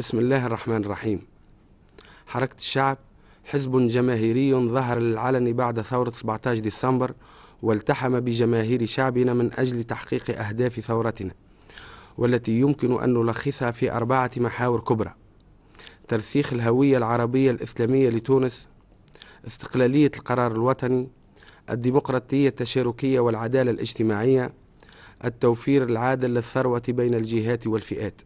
بسم الله الرحمن الرحيم حركة الشعب حزب جماهيري ظهر للعلن بعد ثورة 17 ديسمبر والتحم بجماهير شعبنا من أجل تحقيق أهداف ثورتنا والتي يمكن أن نلخصها في أربعة محاور كبرى ترسيخ الهوية العربية الإسلامية لتونس استقلالية القرار الوطني الديمقراطية التشاركية والعدالة الاجتماعية التوفير العادل للثروة بين الجهات والفئات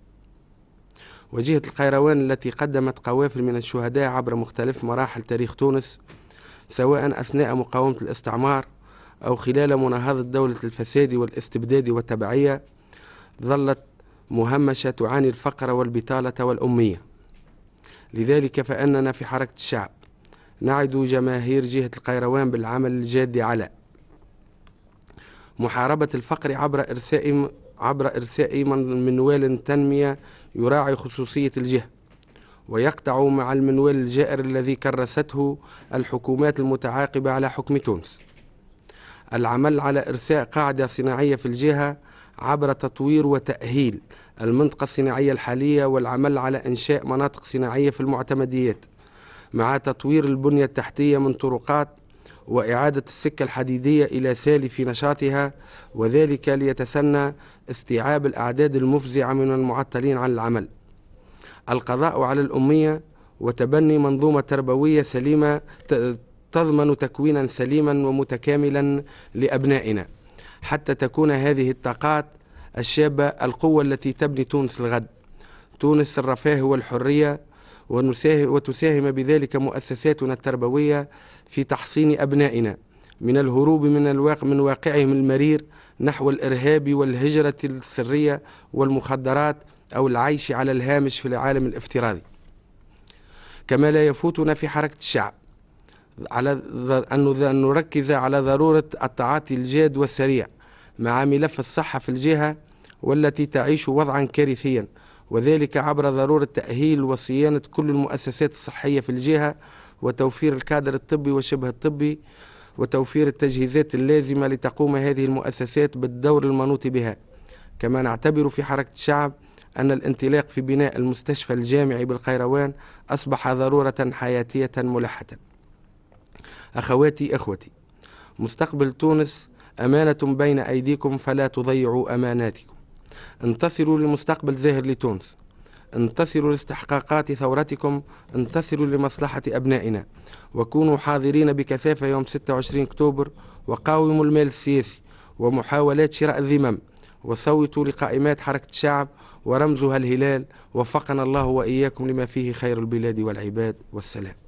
وجهة القيروان التي قدمت قوافل من الشهداء عبر مختلف مراحل تاريخ تونس سواء أثناء مقاومة الاستعمار أو خلال مناهضة دولة الفساد والاستبداد والتبعية ظلت مهمشة تعاني الفقر والبطالة والأمية لذلك فأننا في حركة الشعب نعد جماهير جهة القيروان بالعمل الجاد على محاربة الفقر عبر إرساء عبر إرساء منوال تنمية يراعي خصوصية الجهة ويقطع مع المنوال الجائر الذي كرسته الحكومات المتعاقبة على حكم تونس العمل على إرساء قاعدة صناعية في الجهة عبر تطوير وتأهيل المنطقة الصناعية الحالية والعمل على إنشاء مناطق صناعية في المعتمديات مع تطوير البنية التحتية من طرقات وإعادة السكة الحديدية إلى سالف نشاطها وذلك ليتسنى استيعاب الأعداد المفزعة من المعطلين عن العمل القضاء على الأمية وتبني منظومة تربوية سليمة تضمن تكوينا سليما ومتكاملا لأبنائنا حتى تكون هذه الطاقات الشابة القوة التي تبني تونس الغد تونس الرفاه والحرية وتساهم بذلك مؤسساتنا التربوية في تحصين أبنائنا من الهروب من الواقع من واقعهم المرير نحو الإرهاب والهجرة السرية والمخدرات أو العيش على الهامش في العالم الافتراضي كما لا يفوتنا في حركة الشعب على أن نركز على ضرورة التعاطي الجاد والسريع مع ملف الصحة في الجهة والتي تعيش وضعا كارثيا وذلك عبر ضرورة تأهيل وصيانة كل المؤسسات الصحية في الجهة وتوفير الكادر الطبي وشبه الطبي وتوفير التجهيزات اللازمة لتقوم هذه المؤسسات بالدور المنوط بها كما نعتبر في حركة الشعب أن الانطلاق في بناء المستشفى الجامعي بالقيروان أصبح ضرورة حياتية ملحة أخواتي أخوتي مستقبل تونس أمانة بين أيديكم فلا تضيعوا أماناتكم انتصروا لمستقبل زاهر لتونس انتصروا لاستحقاقات ثورتكم انتصروا لمصلحة أبنائنا وكونوا حاضرين بكثافة يوم 26 أكتوبر وقاوموا المال السياسي ومحاولات شراء الذمم وصوتوا لقائمات حركة الشعب ورمزها الهلال وفقنا الله وإياكم لما فيه خير البلاد والعباد والسلام